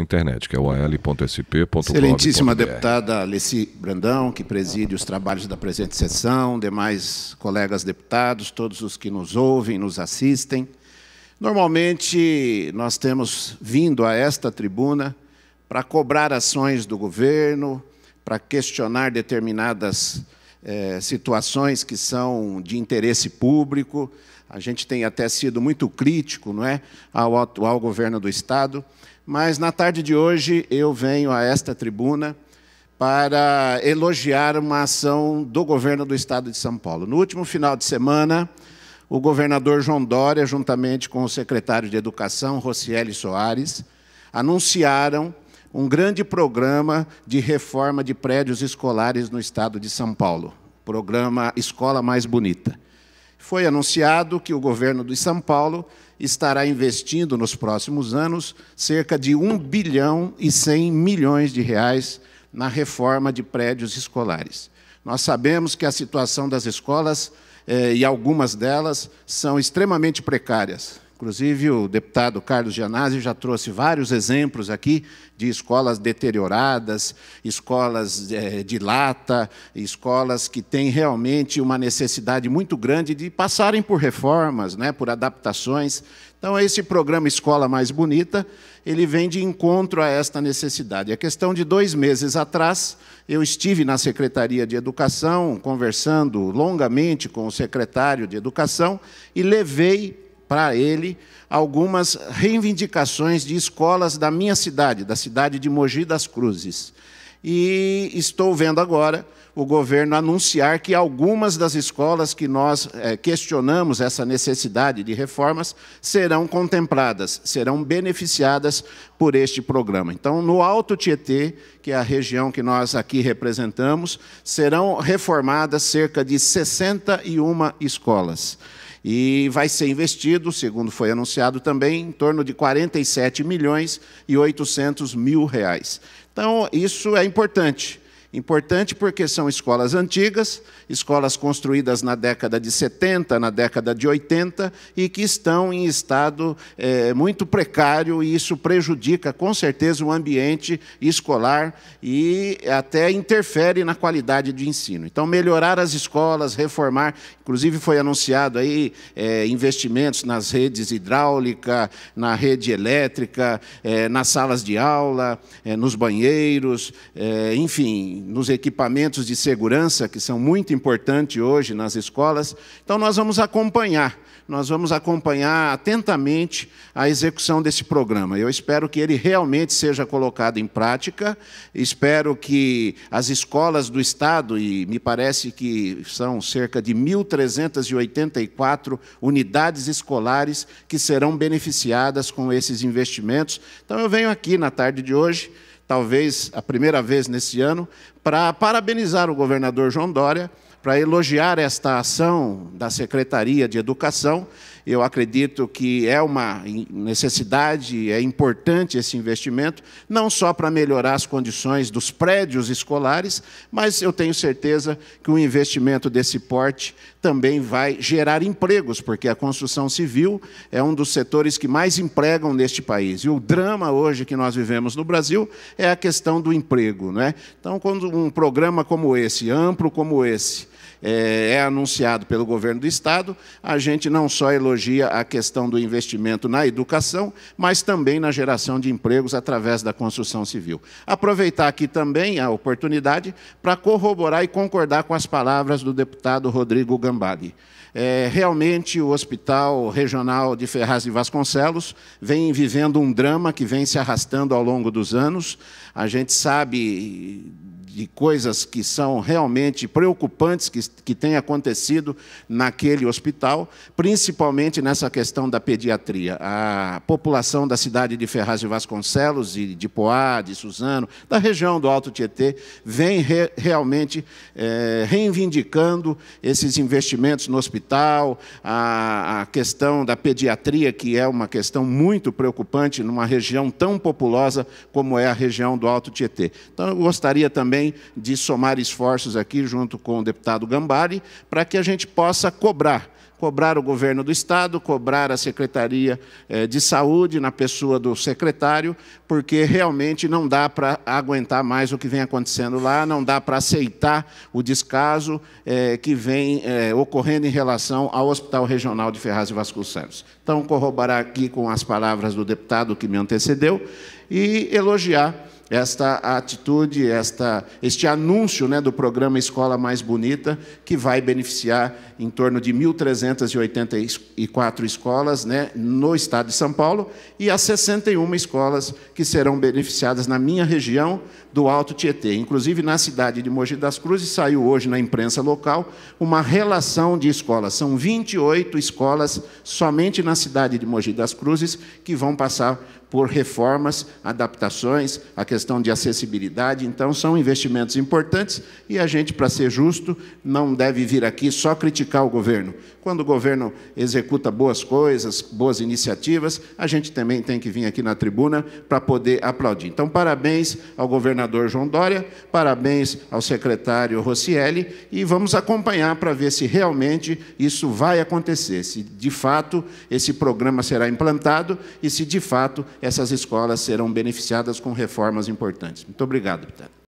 internet, que é o al.sp.gov.br. Excelentíssima deputada Alessi Brandão, que preside os trabalhos da presente sessão, demais colegas deputados, todos os que nos ouvem, nos assistem. Normalmente, nós temos vindo a esta tribuna para cobrar ações do governo, para questionar determinadas é, situações que são de interesse público. A gente tem até sido muito crítico não é, ao atual governo do Estado. Mas, na tarde de hoje, eu venho a esta tribuna para elogiar uma ação do governo do Estado de São Paulo. No último final de semana, o governador João Dória, juntamente com o secretário de Educação, Rocieli Soares, anunciaram um grande programa de reforma de prédios escolares no estado de São Paulo, programa Escola Mais Bonita. Foi anunciado que o governo de São Paulo estará investindo nos próximos anos cerca de 1 bilhão e 100 milhões de reais na reforma de prédios escolares. Nós sabemos que a situação das escolas, eh, e algumas delas, são extremamente precárias Inclusive, o deputado Carlos Gianazzi já trouxe vários exemplos aqui de escolas deterioradas, escolas eh, de lata, escolas que têm realmente uma necessidade muito grande de passarem por reformas, né, por adaptações. Então, esse programa Escola Mais Bonita, ele vem de encontro a esta necessidade. A questão de dois meses atrás, eu estive na Secretaria de Educação, conversando longamente com o secretário de Educação, e levei para ele algumas reivindicações de escolas da minha cidade, da cidade de Mogi das Cruzes. E estou vendo agora o governo anunciar que algumas das escolas que nós eh, questionamos essa necessidade de reformas serão contempladas, serão beneficiadas por este programa. Então, no Alto Tietê, que é a região que nós aqui representamos, serão reformadas cerca de 61 escolas. E vai ser investido, segundo foi anunciado também, em torno de 47 milhões e 800 mil reais. Então, isso é importante Importante porque são escolas antigas, escolas construídas na década de 70, na década de 80, e que estão em estado é, muito precário, e isso prejudica, com certeza, o ambiente escolar e até interfere na qualidade de ensino. Então, melhorar as escolas, reformar, inclusive foi anunciado aí é, investimentos nas redes hidráulica, na rede elétrica, é, nas salas de aula, nos banheiros, enfim nos equipamentos de segurança, que são muito importantes hoje nas escolas. Então, nós vamos acompanhar, nós vamos acompanhar atentamente a execução desse programa. Eu espero que ele realmente seja colocado em prática, espero que as escolas do Estado, e me parece que são cerca de 1.384 unidades escolares que serão beneficiadas com esses investimentos. Então, eu venho aqui na tarde de hoje talvez a primeira vez nesse ano, para parabenizar o governador João Dória para elogiar esta ação da Secretaria de Educação. Eu acredito que é uma necessidade, é importante esse investimento, não só para melhorar as condições dos prédios escolares, mas eu tenho certeza que um investimento desse porte também vai gerar empregos, porque a construção civil é um dos setores que mais empregam neste país. E o drama hoje que nós vivemos no Brasil é a questão do emprego. é? Então, quando um programa como esse, amplo como esse, é, é anunciado pelo governo do Estado, a gente não só elogia a questão do investimento na educação, mas também na geração de empregos através da construção civil. Aproveitar aqui também a oportunidade para corroborar e concordar com as palavras do deputado Rodrigo Gambari. É, realmente o Hospital Regional de Ferraz de Vasconcelos vem vivendo um drama que vem se arrastando ao longo dos anos. A gente sabe de coisas que são realmente preocupantes que, que têm acontecido naquele hospital, principalmente nessa questão da pediatria. A população da cidade de Ferraz de Vasconcelos e de Poá, de Suzano, da região do Alto Tietê, vem re, realmente é, reivindicando esses investimentos no hospital, a, a questão da pediatria, que é uma questão muito preocupante numa região tão populosa como é a região do Alto Tietê. Então, eu gostaria também de somar esforços aqui, junto com o deputado Gambari, para que a gente possa cobrar cobrar o governo do Estado, cobrar a Secretaria eh, de Saúde, na pessoa do secretário, porque realmente não dá para aguentar mais o que vem acontecendo lá, não dá para aceitar o descaso eh, que vem eh, ocorrendo em relação ao Hospital Regional de Ferraz e Vasconcelos. Então, corroborar aqui com as palavras do deputado que me antecedeu e elogiar esta atitude, esta, este anúncio né, do programa Escola Mais Bonita, que vai beneficiar em torno de 1.384 escolas né, no estado de São Paulo e as 61 escolas que serão beneficiadas na minha região do Alto Tietê. Inclusive, na cidade de Mogi das Cruzes, saiu hoje na imprensa local uma relação de escolas. São 28 escolas somente na cidade de Mogi das Cruzes que vão passar por reformas, adaptações, a questão questão de acessibilidade. Então, são investimentos importantes e a gente, para ser justo, não deve vir aqui só criticar o governo. Quando o governo executa boas coisas, boas iniciativas, a gente também tem que vir aqui na tribuna para poder aplaudir. Então, parabéns ao governador João Dória, parabéns ao secretário Rossielli e vamos acompanhar para ver se realmente isso vai acontecer, se de fato esse programa será implantado e se de fato essas escolas serão beneficiadas com reformas importantes. Muito obrigado, deputado.